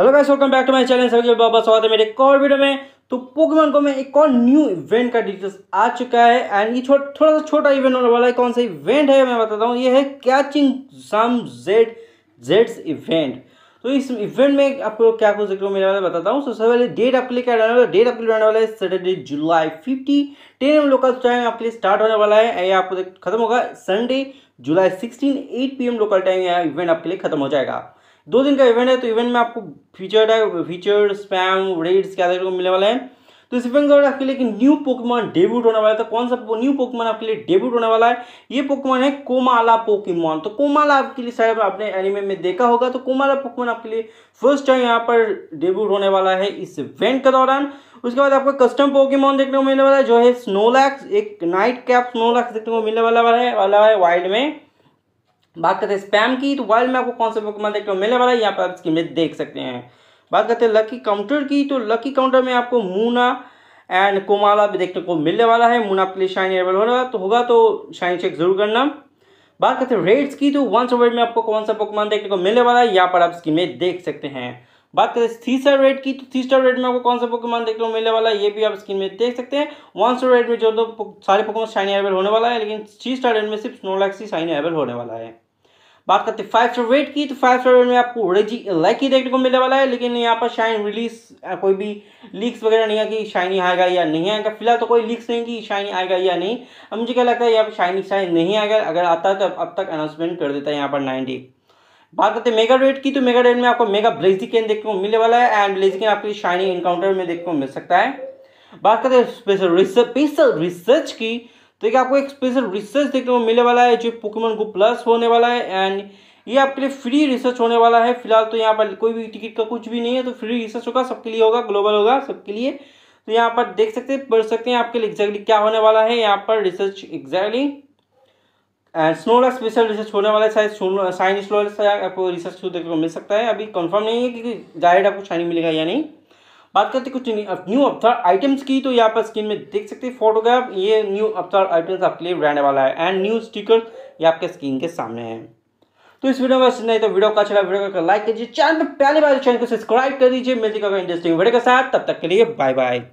hello guys welcome back to my channel सभी बाबा स्वागत है मेरे एक और वीडियो में तो पोकेमोन को में एक और न्यू इवेंट का डिटेल्स आ चुका है एंड ये थो, थोड़ा सा छोटा इवेंट होने वाला है कौन सा इवेंट है मैं बताता हूँ ये है कैचिंग सम जेड जेड्स इवेंट तो इस इवेंट में आपको क्या कुछ देखने को मिलने वाला बताता हूँ सबसे पहले डेट आपके लिए क्या रहने वाला है डेट आपके लिए रहने वाला है Saturday July fifty ten AM local time आपके लिए स्टार्ट होने वाला है ये आपको खत्म होगा Sunday July sixteen eight P M local time यह इवेंट आपके लिए खत्म हो जाएगा दो दिन का इवेंट है तो इवेंट में आपको फीचर्ड है फीचर स्पैम रेड्स क्या देखने को मिलने वाला है तो इस इवेंट आपके लिए एक न्यू पोकमान डेब्यूट होने वाला है तो कौन सा न्यू पोकमान आपके लिए डेब्यूट होने वाला है ये पोकमान है कोमाला पोकेमॉन तो कोमाला आपके लिए शायद आपने एनिमे में देखा होगा तो कोमाला पोकमान आपके लिए फर्स्ट टाइम यहाँ पर डेब्यूट होने वाला है इस इवेंट के दौरान उसके बाद आपको कस्टम पोकेमॉन देखने को मिलने वाला है जो है स्नोलैक्स एक नाइट कैप स्नोलैक्स देखने को मिलने वाला है वाला है वाइल्ड में बात करते हैं स्पैम की तो वर्ल्ड में आपको कौन सा पोकेमॉन देखने को मिलने वाला है यहाँ पर आप इसकी इमेज देख सकते हैं बात करते हैं लकी काउंटर की तो लकी काउंटर में आपको मूना एंड कोमाला भी देखने को मिलने वाला है मूना आपके लिए शाइन एवेल होगा तो होगा तो शाइन चेक जरूर करना बात करते हैं रेड्स की तो वन सौ में आपको कौन सा पोकमान देखने को मिलने वाला है यहाँ पर आप इसकी इमेज देख सकते हैं बात करते हैं थ्री स्टार रेड की तो थ्री स्टार रेड में आपको कौन सा पोकमान देखने को मिलने वाला है ये भी आप स्क्रीन में देख सकते हैं वन स्टार रेड में जो दो सारे पोकमान शाइन अवेलेबल होने वाला है लेकिन थ्री स्टार रेड में सिर्फ स्नोलैक्स ही शाइन अवेलेबल होने वाला है बात करते हैं फाइव स्टार रेट की तो फाइव स्टार रेट में आपको रेजी लाइक ही देखने को मिलने वाला है लेकिन यहाँ पर शाइन रिलीज कोई भी लीक्स वगैरह नहीं है कि शाइनी आएगा या नहीं आएगा फिलहाल तो कोई लीक्स नहीं कि शाइनी आएगा या नहीं अब मुझे क्या लगता है यहाँ पर शाइनी शाइन नहीं आएगा अगर आता है तो अब तक अनाउंसमेंट कर देता है यहाँ पर नाइनटी बात करते हैं मेगा रेट की तो मेगा रेट में आपको मेगा कैन देखने को मिलने वाला है एंड ब्लेजिकन आपके शाइनी इनकाउंटर में देखने को मिल सकता है बात करते हैं स्पेशल रिसर्च स्पेशल रिसर्च की तो एक आपको एक स्पेशल रिसर्च देखने को मिलने वाला है जो पोकेमोन गो प्लस होने वाला है एंड ये आपके लिए फ्री रिसर्च होने वाला है फिलहाल तो यहाँ पर कोई भी टिकट का कुछ भी नहीं है तो फ्री रिसर्च होगा सबके लिए होगा ग्लोबल होगा सबके लिए तो यहाँ पर देख सकते हैं पढ़ सकते हैं आपके लिए एग्जैक्टली क्या होने वाला है यहाँ पर रिसर्च एग्जैक्टली एंड स्नो का स्पेशल रिसर्च होने वाला है शायद साइंस स्नो आपको रिसर्च देखने को मिल सकता है अभी कंफर्म नहीं है कि डायरेक्ट आपको शाइनिंग मिलेगा या नहीं बात करते कुछ न्यू अवतार आइटम्स की तो यहाँ पर स्क्रीन में देख सकते हैं फोटोग्राफ ये न्यू अवतार आइटम्स आपके लिए रहने वाला है एंड न्यू स्टिकर ये आपके स्क्रीन के सामने है तो इस वीडियो में नहीं तो वीडियो का अच्छा वीडियो का लाइक कीजिए चैनल पर पहली बार चैनल तो को सब्सक्राइब कर दीजिए मिलती वीडियो के साथ तब तक के लिए बाय बाय